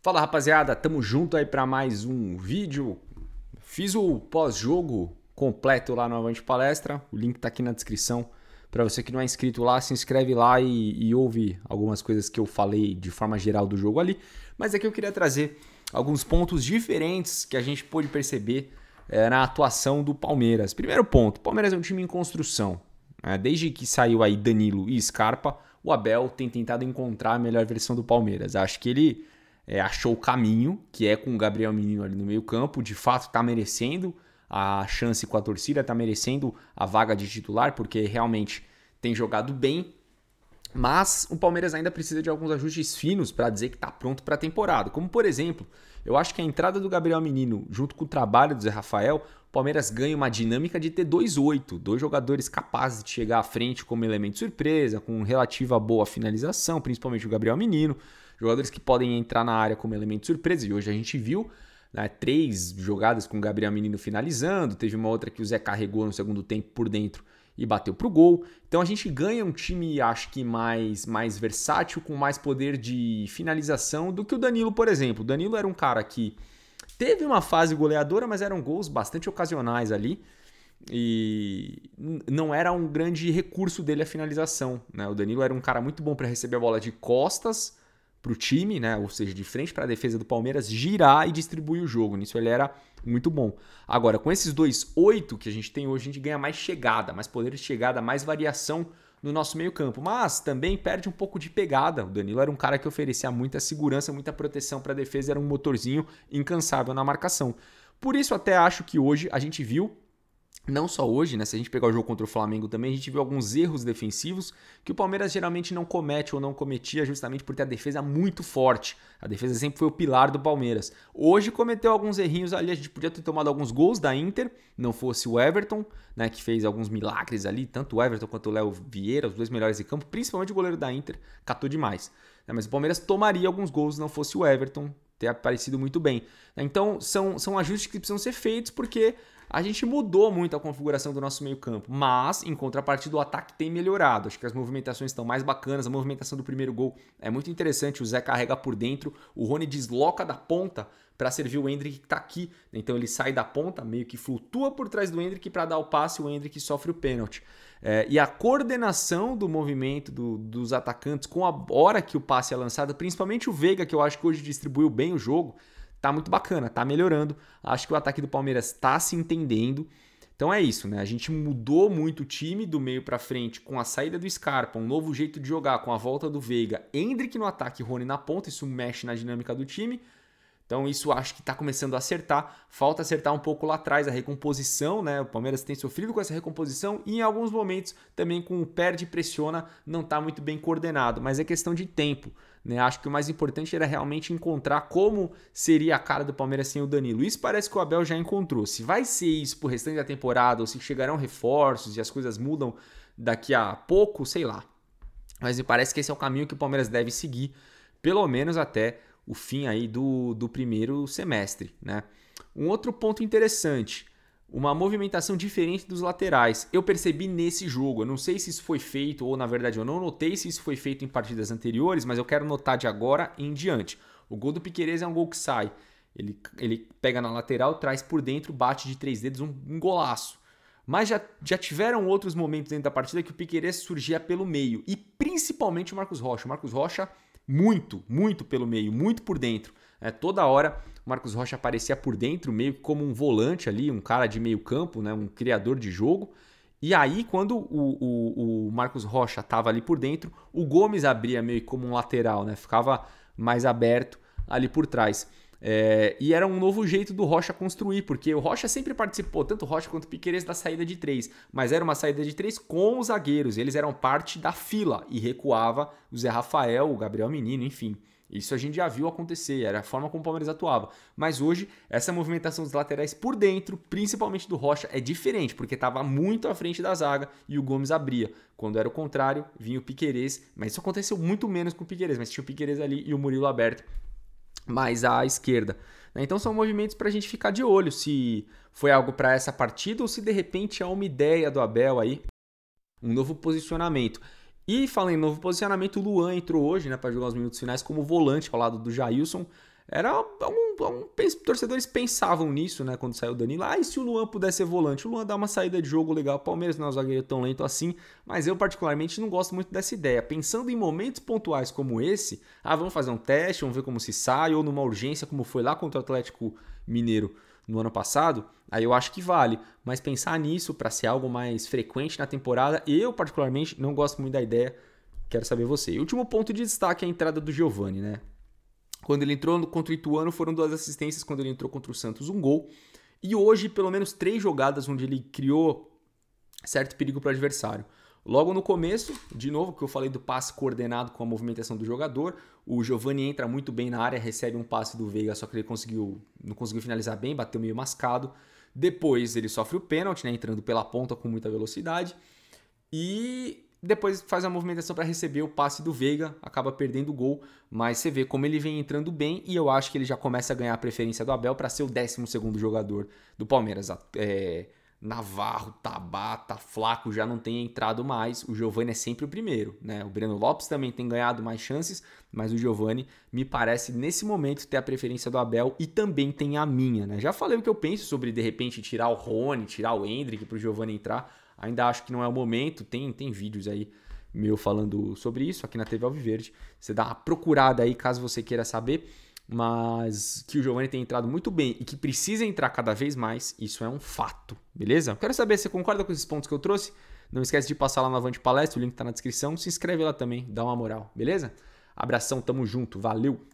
Fala rapaziada, tamo junto aí para mais um vídeo. Fiz o pós-jogo completo lá no Avante Palestra, o link tá aqui na descrição. Para você que não é inscrito lá, se inscreve lá e, e ouve algumas coisas que eu falei de forma geral do jogo ali. Mas aqui eu queria trazer alguns pontos diferentes que a gente pôde perceber é, na atuação do Palmeiras. Primeiro ponto, Palmeiras é um time em construção. Né? Desde que saiu aí Danilo e Scarpa, o Abel tem tentado encontrar a melhor versão do Palmeiras. Acho que ele é, achou o caminho, que é com o Gabriel Menino ali no meio-campo, de fato está merecendo a chance com a torcida, está merecendo a vaga de titular, porque realmente tem jogado bem. Mas o Palmeiras ainda precisa de alguns ajustes finos para dizer que está pronto para a temporada. Como, por exemplo, eu acho que a entrada do Gabriel Menino junto com o trabalho do Zé Rafael, o Palmeiras ganha uma dinâmica de ter dois oito, dois jogadores capazes de chegar à frente como elemento surpresa, com relativa boa finalização, principalmente o Gabriel Menino jogadores que podem entrar na área como elemento surpresa, e hoje a gente viu né, três jogadas com o Gabriel Menino finalizando, teve uma outra que o Zé carregou no segundo tempo por dentro e bateu para o gol. Então a gente ganha um time, acho que mais, mais versátil, com mais poder de finalização do que o Danilo, por exemplo. O Danilo era um cara que teve uma fase goleadora, mas eram gols bastante ocasionais ali. E não era um grande recurso dele a finalização. Né? O Danilo era um cara muito bom para receber a bola de costas para o time, né? ou seja, de frente para a defesa do Palmeiras, girar e distribuir o jogo. Nisso ele era muito bom. Agora, com esses dois oito que a gente tem hoje, a gente ganha mais chegada, mais poder de chegada, mais variação no nosso meio-campo, mas também perde um pouco de pegada. O Danilo era um cara que oferecia muita segurança, muita proteção para a defesa, era um motorzinho incansável na marcação. Por isso, até acho que hoje a gente viu não só hoje, né? Se a gente pegar o jogo contra o Flamengo também, a gente viu alguns erros defensivos que o Palmeiras geralmente não comete ou não cometia justamente por ter a defesa muito forte. A defesa sempre foi o pilar do Palmeiras. Hoje cometeu alguns errinhos ali, a gente podia ter tomado alguns gols da Inter, não fosse o Everton, né, que fez alguns milagres ali, tanto o Everton quanto o Léo Vieira, os dois melhores de campo, principalmente o goleiro da Inter, catou demais. É, mas o Palmeiras tomaria alguns gols não fosse o Everton, ter aparecido muito bem. Então, são, são ajustes que precisam ser feitos porque a gente mudou muito a configuração do nosso meio-campo, mas em contrapartida o ataque tem melhorado. Acho que as movimentações estão mais bacanas, a movimentação do primeiro gol é muito interessante. O Zé carrega por dentro, o Rony desloca da ponta para servir o Hendrick que está aqui. Então ele sai da ponta, meio que flutua por trás do Hendrick para dar o passe, o Hendrick sofre o pênalti. É, e a coordenação do movimento do, dos atacantes com a hora que o passe é lançado, principalmente o Veiga, que eu acho que hoje distribuiu bem o jogo, tá muito bacana, tá melhorando. Acho que o ataque do Palmeiras está se entendendo. Então é isso, né? A gente mudou muito o time do meio para frente com a saída do Scarpa, um novo jeito de jogar, com a volta do Veiga, Hendrick no ataque, Rony na ponta, isso mexe na dinâmica do time. Então isso acho que está começando a acertar. Falta acertar um pouco lá atrás a recomposição, né? O Palmeiras tem sofrido com essa recomposição e em alguns momentos também com o perde e pressiona não está muito bem coordenado, mas é questão de tempo. Né? Acho que o mais importante era realmente encontrar como seria a cara do Palmeiras sem o Danilo. Isso parece que o Abel já encontrou. Se vai ser isso pro restante da temporada ou se chegarão reforços e as coisas mudam daqui a pouco, sei lá. Mas me parece que esse é o caminho que o Palmeiras deve seguir, pelo menos até o fim aí do, do primeiro semestre. Né? Um outro ponto interessante, uma movimentação diferente dos laterais. Eu percebi nesse jogo, eu não sei se isso foi feito, ou na verdade eu não notei se isso foi feito em partidas anteriores, mas eu quero notar de agora em diante. O gol do Piqueires é um gol que sai. Ele, ele pega na lateral, traz por dentro, bate de três dedos, um, um golaço. Mas já, já tiveram outros momentos dentro da partida que o Piqueires surgia pelo meio. E principalmente o Marcos Rocha. O Marcos Rocha muito, muito pelo meio, muito por dentro. É, toda hora o Marcos Rocha aparecia por dentro, meio como um volante ali, um cara de meio campo, né, um criador de jogo. E aí, quando o, o, o Marcos Rocha estava ali por dentro, o Gomes abria meio como um lateral, né? ficava mais aberto ali por trás. É, e era um novo jeito do Rocha construir, porque o Rocha sempre participou, tanto Rocha quanto Piqueires, da saída de três, mas era uma saída de três com os zagueiros, eles eram parte da fila e recuava o Zé Rafael, o Gabriel Menino, enfim. Isso a gente já viu acontecer, era a forma como o Palmeiras atuava. Mas hoje, essa movimentação dos laterais por dentro, principalmente do Rocha, é diferente, porque estava muito à frente da zaga e o Gomes abria. Quando era o contrário, vinha o Piqueires, mas isso aconteceu muito menos com o Piqueires, mas tinha o Piqueires ali e o Murilo aberto mais à esquerda. Né? Então são movimentos para a gente ficar de olho se foi algo para essa partida ou se de repente é uma ideia do Abel aí, um novo posicionamento. E falando em novo posicionamento, o Luan entrou hoje né, para jogar os minutos finais como volante ao lado do Jailson. Era um, torcedores pensavam nisso, né? Quando saiu o Danilo. Ah, e se o Luan pudesse ser volante? O Luan dá uma saída de jogo legal. O Palmeiras não é um zagueiro tão lento assim. Mas eu, particularmente, não gosto muito dessa ideia. Pensando em momentos pontuais como esse, ah, vamos fazer um teste, vamos ver como se sai, ou numa urgência, como foi lá contra o Atlético Mineiro no ano passado, aí eu acho que vale. Mas pensar nisso para ser algo mais frequente na temporada, eu, particularmente, não gosto muito da ideia. Quero saber você. E último ponto de destaque é a entrada do Giovani, né? Quando ele entrou contra o Ituano, foram duas assistências. Quando ele entrou contra o Santos, um gol. E hoje, pelo menos três jogadas onde ele criou certo perigo para o adversário. Logo no começo, de novo, que eu falei do passe coordenado com a movimentação do jogador, o Giovani entra muito bem na área, recebe um passe do Veiga, só que ele conseguiu, não conseguiu finalizar bem, bateu meio mascado. Depois ele sofre o pênalti, né, entrando pela ponta com muita velocidade. E depois faz a movimentação para receber o passe do Veiga, acaba perdendo o gol, mas você vê como ele vem entrando bem e eu acho que ele já começa a ganhar a preferência do Abel para ser o 12 jogador do Palmeiras. É, Navarro, Tabata, Flaco já não tem entrado mais, o Giovani é sempre o primeiro. Né? O Breno Lopes também tem ganhado mais chances, mas o Giovani me parece nesse momento ter a preferência do Abel e também tem a minha. Né? Já falei o que eu penso sobre de repente tirar o Rony, tirar o Hendrick para o Giovani entrar ainda acho que não é o momento. Tem, tem vídeos aí meu falando sobre isso aqui na TV Alviverde. Você dá uma procurada aí caso você queira saber. Mas que o Giovanni tem entrado muito bem e que precisa entrar cada vez mais, isso é um fato, beleza? Quero saber se você concorda com esses pontos que eu trouxe. Não esquece de passar lá no Avante Palestra, o link tá na descrição. Se inscreve lá também, dá uma moral, beleza? Abração, tamo junto, valeu!